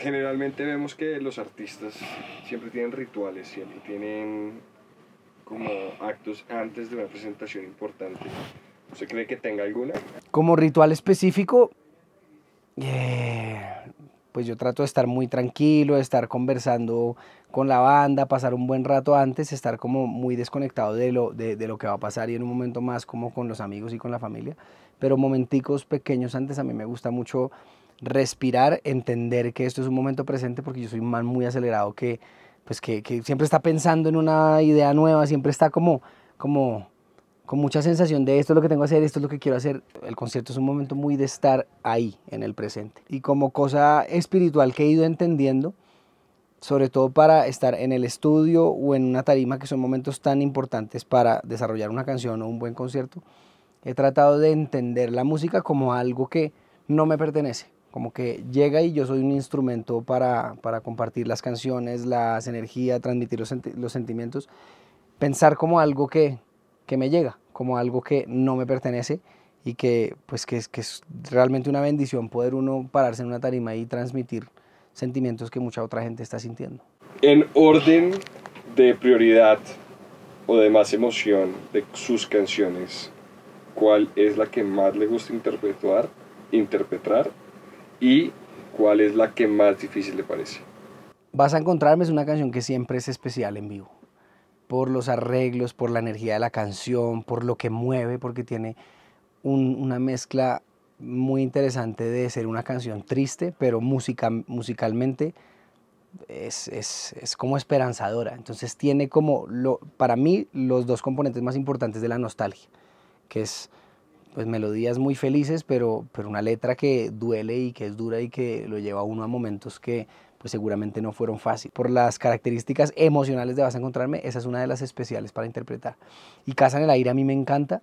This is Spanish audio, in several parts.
generalmente vemos que los artistas siempre tienen rituales, siempre tienen como actos antes de una presentación importante. ¿Usted cree que tenga alguna? Como ritual específico, eh, pues yo trato de estar muy tranquilo, de estar conversando con la banda, pasar un buen rato antes, estar como muy desconectado de lo, de, de lo que va a pasar y en un momento más como con los amigos y con la familia. Pero momenticos pequeños antes a mí me gusta mucho respirar, entender que esto es un momento presente, porque yo soy un man muy acelerado que, pues que, que siempre está pensando en una idea nueva, siempre está como, como con mucha sensación de esto es lo que tengo que hacer, esto es lo que quiero hacer. El concierto es un momento muy de estar ahí, en el presente. Y como cosa espiritual que he ido entendiendo, sobre todo para estar en el estudio o en una tarima, que son momentos tan importantes para desarrollar una canción o un buen concierto, he tratado de entender la música como algo que no me pertenece, como que llega y yo soy un instrumento para, compartir las canciones, las energías, transmitir los, sentimientos, pensar como algo que, me llega, como algo que no me pertenece y que pues que es, es realmente una bendición poder uno pararse en una tarima y transmitir sentimientos que mucha otra gente está sintiendo. En orden de prioridad o de más emoción de sus canciones, ¿cuál es la que más le gusta interpretar, interpretar y cuál es la que más difícil le parece. Vas a encontrarme es una canción que siempre es especial en vivo, por los arreglos, por la energía de la canción, por lo que mueve, porque tiene una mezcla muy interesante de ser una canción triste, pero musicalmente es, como esperanzadora. Entonces tiene como, lo, para mí, los dos componentes más importantes de la nostalgia, que es pues melodías muy felices, pero, pero una letra que duele y que es dura y que lo lleva a uno a momentos que pues seguramente no fueron fáciles. Por las características emocionales de Vas a encontrarme, esa es una de las especiales para interpretar. Y Casa en el aire a mí me encanta,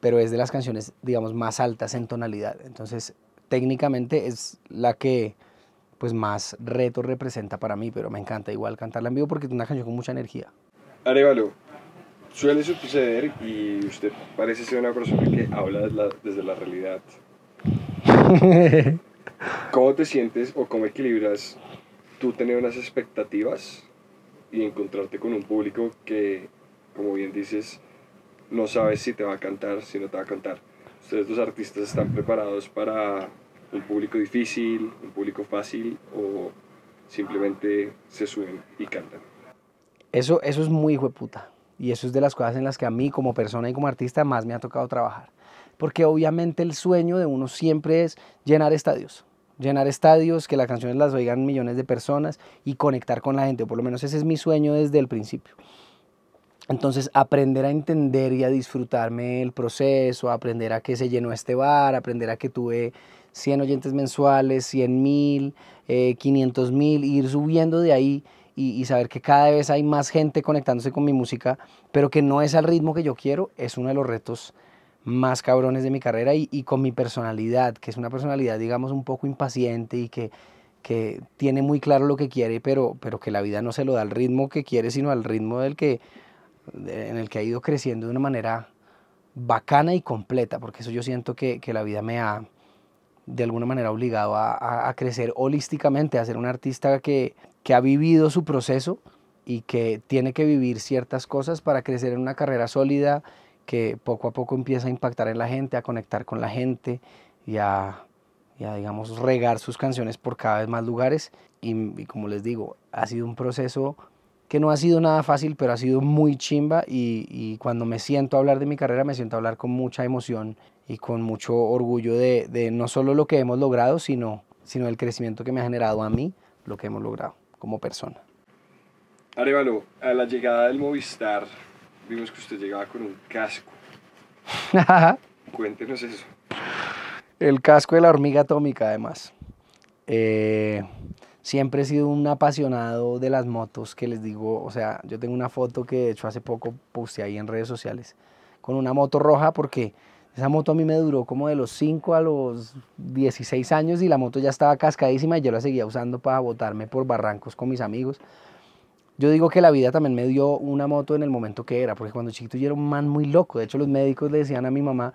pero es de las canciones, digamos, más altas en tonalidad. Entonces, técnicamente es la que pues más reto representa para mí, pero me encanta igual cantarla en vivo porque es una canción con mucha energía. Arevalo, suele suceder y usted parece ser una persona que habla desde la, realidad. ¿Cómo te sientes o cómo equilibras tú tener unas expectativas y encontrarte con un público que, como bien dices, no sabes si te va a cantar, si no te va a cantar? ¿Ustedes los artistas están preparados para un público difícil, un público fácil o simplemente se suben y cantan? Eso, eso es muy hueputa. Y eso es de las cosas en las que a mí como persona y como artista más me ha tocado trabajar. Porque obviamente el sueño de uno siempre es llenar estadios. Llenar estadios, que las canciones las oigan millones de personas y conectar con la gente. O por lo menos ese es mi sueño desde el principio. Entonces, aprender a entender y a disfrutarme el proceso, aprender a que se llenó este bar, aprender a que tuve 100 oyentes mensuales, 100 mil, eh, 500 mil, ir subiendo de ahí y, saber que cada vez hay más gente conectándose con mi música, pero que no es al ritmo que yo quiero, es uno de los retos más cabrones de mi carrera y, con mi personalidad, que es una personalidad, digamos, un poco impaciente y que, que tiene muy claro lo que quiere, pero, pero que la vida no se lo da al ritmo que quiere, sino al ritmo del que, en el que ha ido creciendo de una manera bacana y completa, porque eso yo siento que, la vida me ha de alguna manera obligado a crecer holísticamente, a ser un artista que, que ha vivido su proceso y que tiene que vivir ciertas cosas para crecer en una carrera sólida que poco a poco empieza a impactar en la gente, a conectar con la gente y a, digamos, regar sus canciones por cada vez más lugares. Y, y como les digo, ha sido un proceso que no ha sido nada fácil, pero ha sido muy chimba y, y, cuando me siento a hablar de mi carrera me siento a hablar con mucha emoción y con mucho orgullo de, de no solo lo que hemos logrado, sino, sino el crecimiento que me ha generado a mí lo que hemos logrado como persona. Arevalo, a la llegada del Movistar vimos que usted llegaba con un casco. Cuéntenos eso. El casco de la hormiga atómica, además. Eh, siempre he sido un apasionado de las motos que les digo, o sea, yo tengo una foto que de hecho hace poco puse ahí en redes sociales con una moto roja porque esa moto a mí me duró como de los 5 a los 16 años y la moto ya estaba cascadísima y yo la seguía usando para botarme por barrancos con mis amigos. Yo digo que la vida también me dio una moto en el momento que era, porque cuando chiquito yo era un man muy loco. De hecho, los médicos le decían a mi mamá,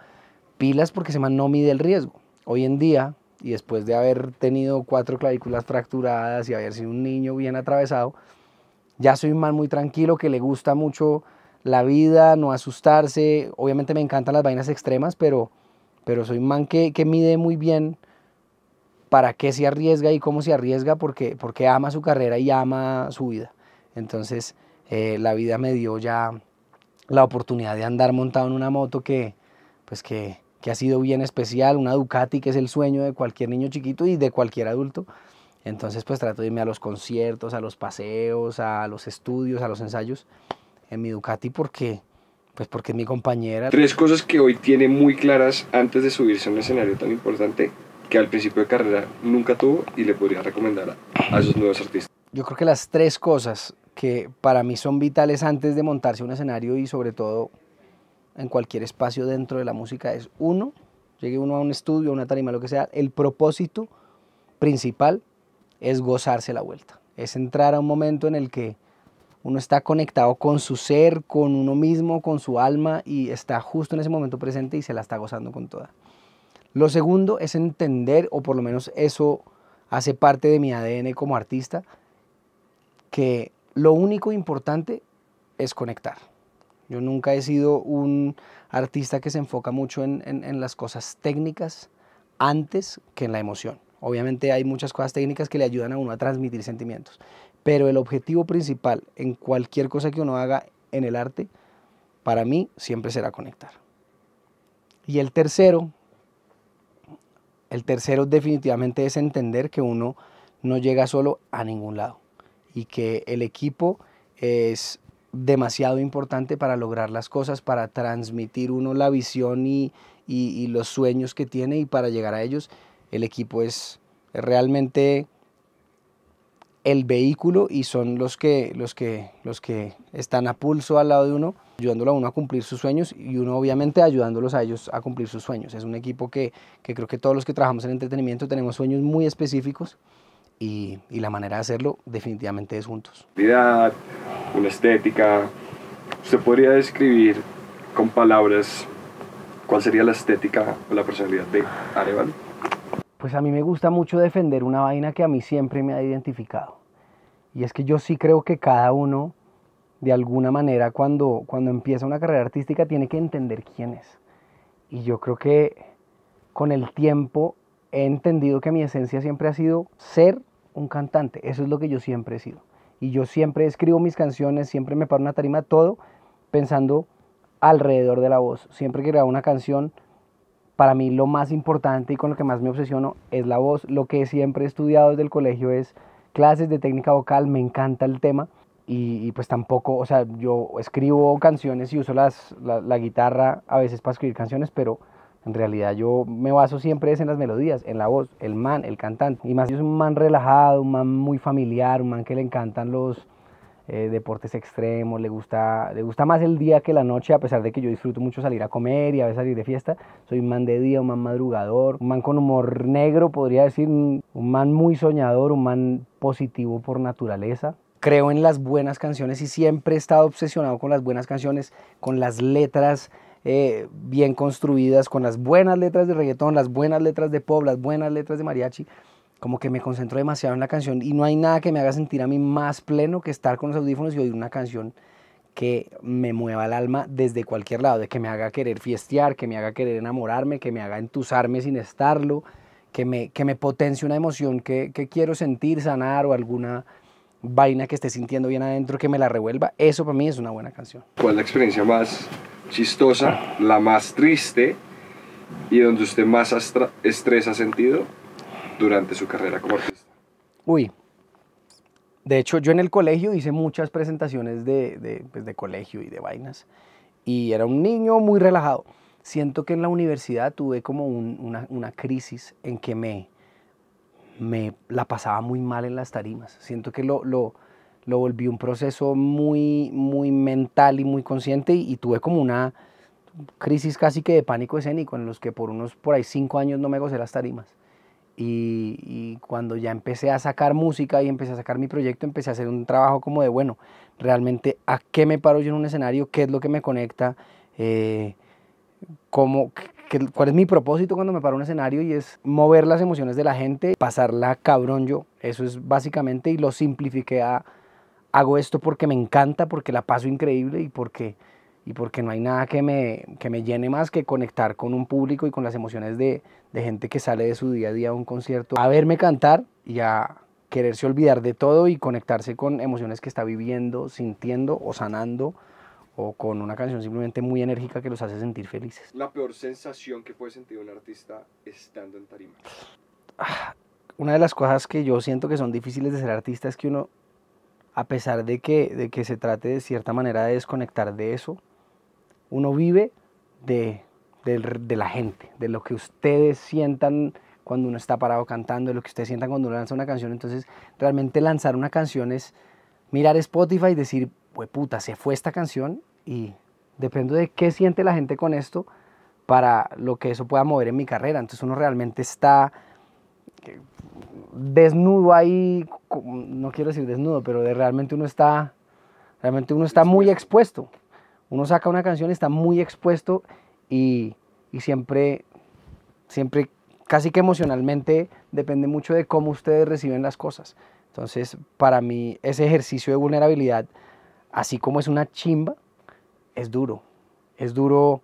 pilas porque se man no mide el riesgo. Hoy en día, y después de haber tenido cuatro clavículas fracturadas y haber sido un niño bien atravesado, ya soy un man muy tranquilo que le gusta mucho la vida, no asustarse. Obviamente me encantan las vainas extremas, pero, pero soy un man que, mide muy bien para qué se arriesga y cómo se arriesga, porque, porque ama su carrera y ama su vida. Entonces, eh, la vida me dio ya la oportunidad de andar montado en una moto que, pues que, que ha sido bien especial, una Ducati que es el sueño de cualquier niño chiquito y de cualquier adulto. Entonces pues trato de irme a los conciertos, a los paseos, a los estudios, a los ensayos en mi Ducati porque, pues porque es mi compañera. Tres cosas que hoy tiene muy claras antes de subirse a un escenario tan importante que al principio de carrera nunca tuvo y le podría recomendar a, a esos nuevos artistas. Yo creo que las tres cosas que para mí son vitales antes de montarse a un escenario y sobre todo en cualquier espacio dentro de la música es uno, llegue uno a un estudio, a una tarima, lo que sea, el propósito principal es gozarse la vuelta, es entrar a un momento en el que uno está conectado con su ser, con uno mismo, con su alma y está justo en ese momento presente y se la está gozando con toda. Lo segundo es entender, o por lo menos eso hace parte de mi ADN como artista, que lo único importante es conectar. Yo nunca he sido un artista que se enfoca mucho en, las cosas técnicas antes que en la emoción. Obviamente hay muchas cosas técnicas que le ayudan a uno a transmitir sentimientos. Pero el objetivo principal en cualquier cosa que uno haga en el arte, para mí siempre será conectar. Y el tercero, el tercero definitivamente es entender que uno no llega solo a ningún lado y que el equipo es demasiado importante para lograr las cosas, para transmitir uno la visión y, y los sueños que tiene y para llegar a ellos. El equipo es realmente el vehículo y son los que, los que, los que están a pulso al lado de uno, ayudándolo a uno a cumplir sus sueños y uno obviamente ayudándolos a ellos a cumplir sus sueños. Es un equipo que, creo que todos los que trabajamos en entretenimiento tenemos sueños muy específicos y, la manera de hacerlo definitivamente es juntos. Una una estética. se podría describir con palabras cuál sería la estética o la personalidad de Areval? pues a mí me gusta mucho defender una vaina que a mí siempre me ha identificado. Y es que yo sí creo que cada uno, de alguna manera, cuando, cuando empieza una carrera artística, tiene que entender quién es. Y yo creo que con el tiempo he entendido que mi esencia siempre ha sido ser un cantante. Eso es lo que yo siempre he sido. Y yo siempre escribo mis canciones, siempre me paro una tarima, todo pensando alrededor de la voz. Siempre que grabo una canción, para mí lo más importante y con lo que más me obsesiono es la voz. Lo que siempre he estudiado desde el colegio es clases de técnica vocal, me encanta el tema. Y, pues tampoco, o sea, yo escribo canciones y uso las, la, guitarra a veces para escribir canciones, pero en realidad yo me baso siempre es en las melodías, en la voz, el man, el cantante. Y más, yo soy un man relajado, un man muy familiar, un man que le encantan los, eh, deportes extremos, le gusta, le gusta más el día que la noche, a pesar de que yo disfruto mucho salir a comer y a veces salir de fiesta. Soy un man de día, un man madrugador, un man con humor negro, podría decir, un, man muy soñador, un man positivo por naturaleza. Creo en las buenas canciones y siempre he estado obsesionado con las buenas canciones, con las letras eh, bien construidas, con las buenas letras de reggaetón, las buenas letras de pop, las buenas letras de mariachi como que me concentro demasiado en la canción y no hay nada que me haga sentir a mí más pleno que estar con los audífonos y oír una canción que me mueva el alma desde cualquier lado, de que me haga querer fiestear, que me haga querer enamorarme, que me haga entusarme sin estarlo, que me, que me potencie una emoción que, que quiero sentir, sanar o alguna vaina que esté sintiendo bien adentro que me la revuelva. Eso para mí es una buena canción. ¿Cuál es la experiencia más chistosa, la más triste y donde usted más estrés ha sentido? durante su carrera como artista? Uy, de hecho yo en el colegio hice muchas presentaciones pues, de, colegio y de vainas y era un niño muy relajado. Siento que en la universidad tuve como una, crisis en que me, me la pasaba muy mal en las tarimas. Siento que lo, lo, lo volví un proceso muy, muy mental y muy consciente y, tuve como una crisis casi que de pánico escénico en los que por unos por ahí cinco años no me gocé las tarimas. Y, cuando ya empecé a sacar música y empecé a sacar mi proyecto, empecé a hacer un trabajo como de, bueno, realmente a qué me paro yo en un escenario, qué es lo que me conecta, eh, cuál es mi propósito cuando me paro en un escenario y es mover las emociones de la gente, pasarla cabrón yo. Eso es básicamente y lo simplifiqué a, hago esto porque me encanta, porque la paso increíble y porque y porque no hay nada que me, llene más que conectar con un público y con las emociones de, gente que sale de su día a día a un concierto, a verme cantar y a quererse olvidar de todo y conectarse con emociones que está viviendo, sintiendo o sanando o con una canción simplemente muy enérgica que los hace sentir felices. La peor sensación que puede sentir un artista estando en tarima. Ah, una de las cosas que yo siento que son difíciles de ser artista es que uno, a pesar de que se trate de cierta manera de desconectar de eso, uno vive de, la gente, de lo que ustedes sientan cuando uno está parado cantando, de lo que ustedes sientan cuando uno lanza una canción. Entonces, realmente lanzar una canción es mirar Spotify y decir, pues puta, se fue esta canción y dependo de qué siente la gente con esto para lo que eso pueda mover en mi carrera. Entonces uno realmente está eh, desnudo ahí, no quiero decir desnudo, pero realmente uno está, realmente uno está muy expuesto uno saca una canción, está muy expuesto y, siempre, siempre, casi que emocionalmente, depende mucho de cómo ustedes reciben las cosas. Entonces, para mí, ese ejercicio de vulnerabilidad, así como es una chimba, es duro. Es duro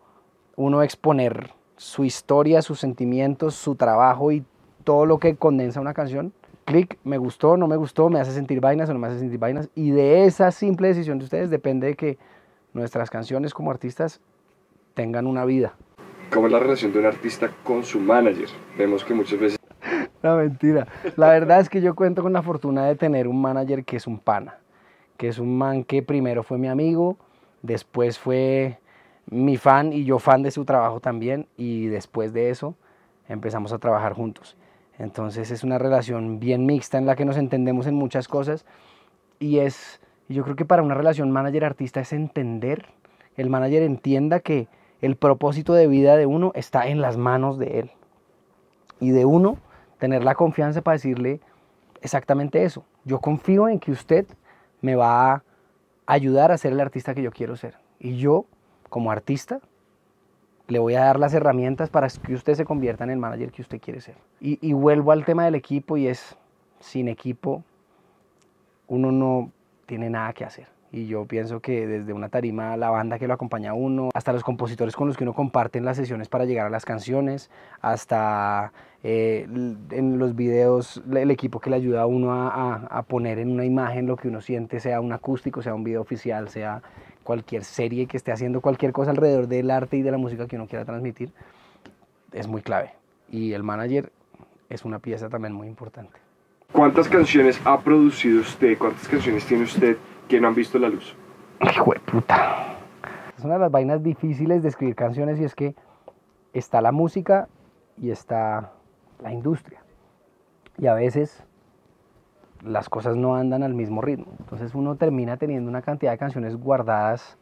uno exponer su historia, sus sentimientos, su trabajo y todo lo que condensa una canción. Clic, me gustó, no me gustó, me hace sentir vainas o no me hace sentir vainas. Y de esa simple decisión de ustedes depende que nuestras canciones como artistas tengan una vida. ¿Cómo es la relación de un artista con su manager? Vemos que muchas veces... La mentira. La verdad es que yo cuento con la fortuna de tener un manager que es un pana, que es un man que primero fue mi amigo, después fue mi fan y yo fan de su trabajo también, y después de eso empezamos a trabajar juntos. Entonces es una relación bien mixta en la que nos entendemos en muchas cosas y es y yo creo que para una relación manager-artista es entender, el manager entienda que el propósito de vida de uno está en las manos de él. Y de uno tener la confianza para decirle exactamente eso. Yo confío en que usted me va a ayudar a ser el artista que yo quiero ser. Y yo, como artista, le voy a dar las herramientas para que usted se convierta en el manager que usted quiere ser. Y, vuelvo al tema del equipo y es, sin equipo, uno no tiene nada que hacer. Y yo pienso que desde una tarima, la banda que lo acompaña a uno, hasta los compositores con los que uno comparte en las sesiones para llegar a las canciones, hasta eh, en los videos, el equipo que le ayuda a uno a, a, poner en una imagen lo que uno siente, sea un acústico, sea un video oficial, sea cualquier serie que esté haciendo cualquier cosa alrededor del arte y de la música que uno quiera transmitir, es muy clave. Y el manager es una pieza también muy importante. ¿Cuántas canciones ha producido usted? ¿Cuántas canciones tiene usted que no han visto la luz? Hijo de puta. Es una de las vainas difíciles de escribir canciones y es que está la música y está la industria. Y a veces las cosas no andan al mismo ritmo. Entonces uno termina teniendo una cantidad de canciones guardadas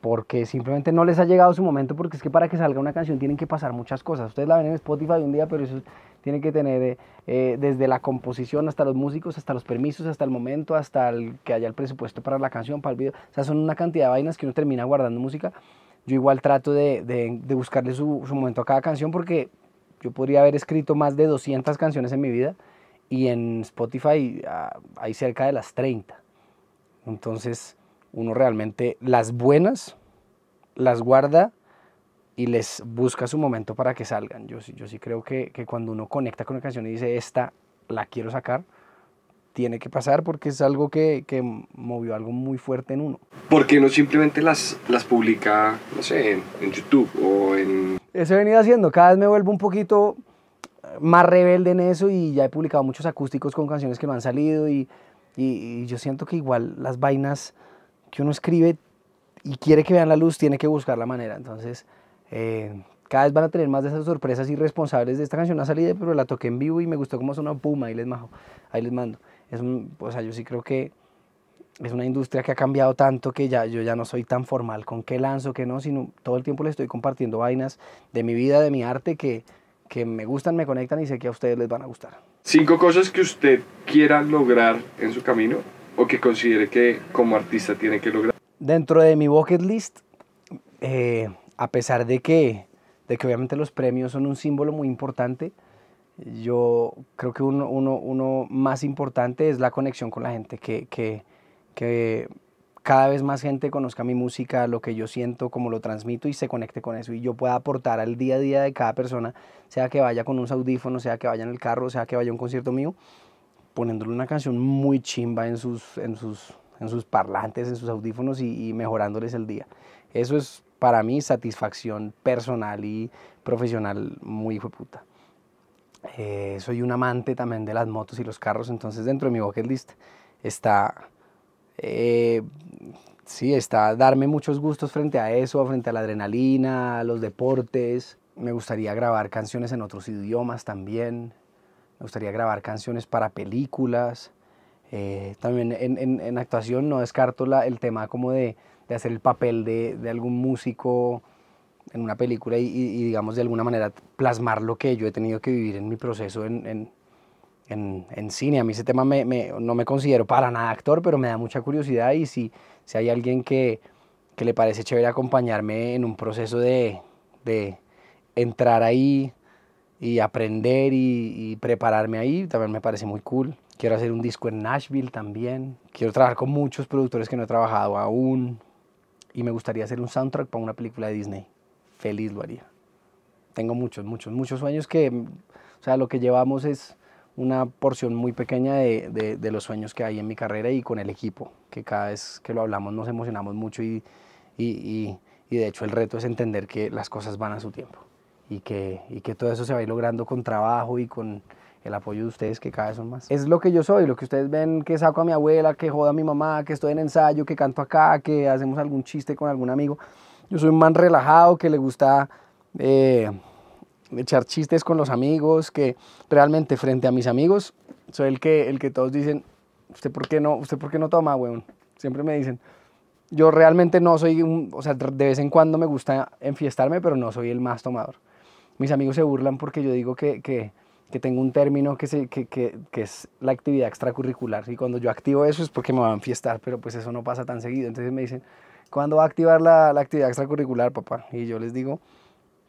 porque simplemente no les ha llegado su momento, porque es que para que salga una canción tienen que pasar muchas cosas. Ustedes la ven en Spotify un día, pero eso tiene que tener eh, eh, desde la composición hasta los músicos, hasta los permisos, hasta el momento, hasta que haya el presupuesto para la canción, para el video. O sea, son una cantidad de vainas que uno termina guardando música. Yo igual trato de, de, buscarle su, su momento a cada canción, porque yo podría haber escrito más de 200 canciones en mi vida y en Spotify ah, hay cerca de las 30. Entonces uno realmente las buenas las guarda y les busca su momento para que salgan. Yo, yo sí creo que, que cuando uno conecta con una canción y dice, esta la quiero sacar, tiene que pasar porque es algo que, que, movió algo muy fuerte en uno. Porque no simplemente las, las publica, no sé, en, YouTube o en... Eso he venido haciendo, cada vez me vuelvo un poquito eh, más rebelde en eso y ya he publicado muchos acústicos con canciones que no han salido y, y yo siento que igual las vainas que uno escribe y quiere que vean la luz, tiene que buscar la manera. Entonces, eh, cada vez van a tener más de esas sorpresas irresponsables de esta canción ha salido pero la toqué en vivo y me gustó cómo suena Puma, ahí les, majo, ahí les mando. Es o sea, yo sí creo que es una industria que ha cambiado tanto que ya yo ya no soy tan formal con qué lanzo, qué no, sino todo el tiempo les estoy compartiendo vainas de mi vida, de mi arte, que, que me gustan, me conectan y sé que a ustedes les van a gustar. Cinco cosas que usted quiera lograr en su camino o que considere que como artista tiene que lograr? Dentro de mi bucket list, eh, a pesar de que, de que obviamente los premios son un símbolo muy importante, yo creo que uno, uno, uno más importante es la conexión con la gente, que, que, que cada vez más gente conozca mi música, lo que yo siento, cómo lo transmito y se conecte con eso. Y yo pueda aportar al día a día de cada persona, sea que vaya con un audífono, sea que vaya en el carro, sea que vaya a un concierto mío, poniéndole una canción muy chimba en sus, en sus, en sus parlantes, en sus audífonos y, mejorándoles el día. Eso es para mí satisfacción personal y profesional muy hijo puta. Eh, soy un amante también de las motos y los carros, entonces dentro de mi bucket list está, eh, sí, está darme muchos gustos frente a eso, frente a la adrenalina, a los deportes. Me gustaría grabar canciones en otros idiomas también me gustaría grabar canciones para películas. Eh, también en, actuación no descarto el tema como de, hacer el papel de, algún músico en una película y, digamos de alguna manera plasmar lo que yo he tenido que vivir en mi proceso en, en cine. A mí ese tema no me considero para nada actor, pero me da mucha curiosidad y si, si hay alguien que, que le parece chévere acompañarme en un proceso de, de entrar ahí y aprender y, prepararme ahí también me parece muy cool. Quiero hacer un disco en Nashville también. Quiero trabajar con muchos productores que no he trabajado aún. Y me gustaría hacer un soundtrack para una película de Disney. Feliz lo haría. Tengo muchos, muchos, muchos sueños que, o sea, lo que llevamos es una porción muy pequeña de, los sueños que hay en mi carrera y con el equipo, que cada vez que lo hablamos nos emocionamos mucho y, y de hecho el reto es entender que las cosas van a su tiempo y que, y que todo eso se va a ir logrando con trabajo y con el apoyo de ustedes que cada vez son más. Es lo que yo soy, lo que ustedes ven que saco a mi abuela, que joda a mi mamá, que estoy en ensayo, que canto acá, que hacemos algún chiste con algún amigo. Yo soy un man relajado que le gusta eh, echar chistes con los amigos, que realmente frente a mis amigos soy el que, el que todos dicen, ¿usted por qué no, usted por qué no toma, weón? Siempre me dicen, yo realmente no soy un, o sea, de vez en cuando me gusta enfiestarme, pero no soy el más tomador mis amigos se burlan porque yo digo que, tengo un término que, se, es la actividad extracurricular. Y cuando yo activo eso es porque me van a fiestar, pero pues eso no pasa tan seguido. Entonces me dicen, ¿cuándo va a activar la, actividad extracurricular, papá? Y yo les digo,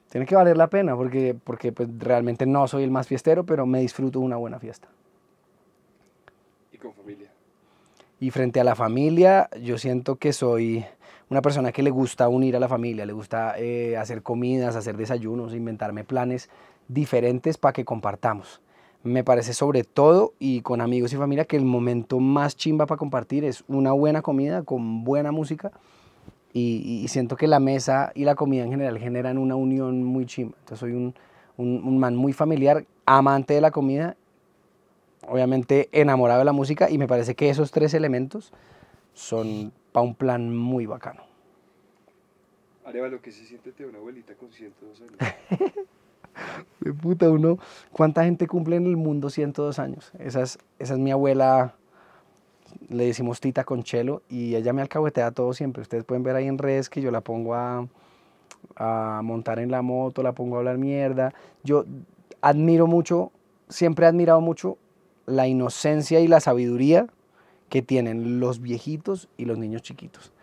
tiene que valer la pena porque, porque pues, realmente no soy el más fiestero, pero me disfruto una buena fiesta. ¿Y con familia? Y frente a la familia, yo siento que soy una persona que le gusta unir a la familia, le gusta eh, hacer comidas, hacer desayunos, inventarme planes diferentes para que compartamos. Me parece sobre todo y con amigos y familia que el momento más chimba para compartir es una buena comida con buena música y, siento que la mesa y la comida en general generan una unión muy chimba. Entonces soy un, un man muy familiar, amante de la comida obviamente enamorado de la música y me parece que esos tres elementos son para un plan muy bacano. que se siente una abuelita con 102 años? de puta, uno, ¿cuánta gente cumple en el mundo 102 años? Esa es, esa es mi abuela, le decimos Tita Conchelo, y ella me alcahuetea todo siempre. Ustedes pueden ver ahí en redes que yo la pongo a, a montar en la moto, la pongo a hablar mierda. Yo admiro mucho, siempre he admirado mucho la inocencia y la sabiduría que tienen los viejitos y los niños chiquitos.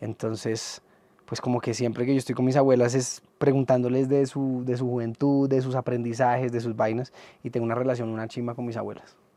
Entonces, pues como que siempre que yo estoy con mis abuelas es preguntándoles de su, de su juventud, de sus aprendizajes, de sus vainas, y tengo una relación, una chima con mis abuelas.